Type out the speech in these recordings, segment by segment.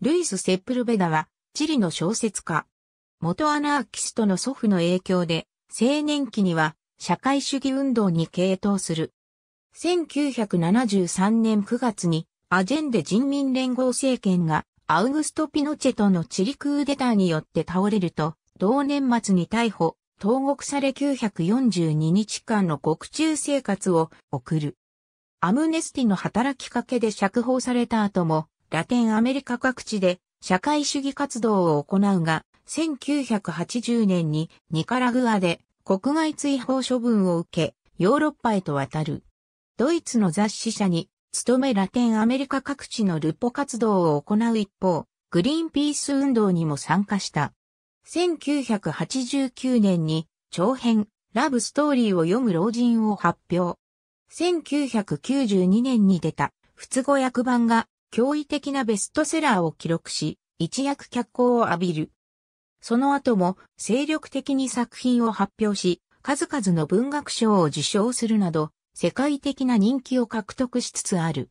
ルイス・セップルベダは、チリの小説家。元アナーキストの祖父の影響で、青年期には、社会主義運動に傾倒する。1973年9月に、アジェンデ人民連合政権が、アウグスト・ピノチェとのチリクーデターによって倒れると、同年末に逮捕、投獄され942日間の獄中生活を送る。アムネスティの働きかけで釈放された後も、ラテンアメリカ各地で社会主義活動を行うが、1980年にニカラグアで国外追放処分を受け、ヨーロッパへと渡る。ドイツの雑誌社に、勤めラテンアメリカ各地のルポ活動を行う一方、グリーンピース運動にも参加した。1989年に長編、ラブストーリーを読む老人を発表。1992年に出た、不都合訳版が驚異的なベストセラーを記録し、一躍脚光を浴びる。その後も精力的に作品を発表し、数々の文学賞を受賞するなど、世界的な人気を獲得しつつある。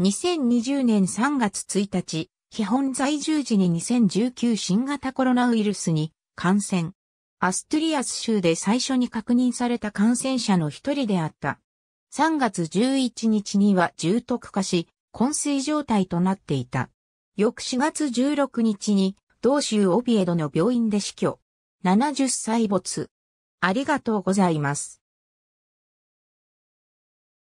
2020年3月1日、基本在住時に2019新型コロナウイルスに感染。アストリアス州で最初に確認された感染者の一人であった。3月11日には重篤化し、昏睡状態となっていた。翌4月16日に、同州オビエドの病院で死去。70歳没。ありがとうございます。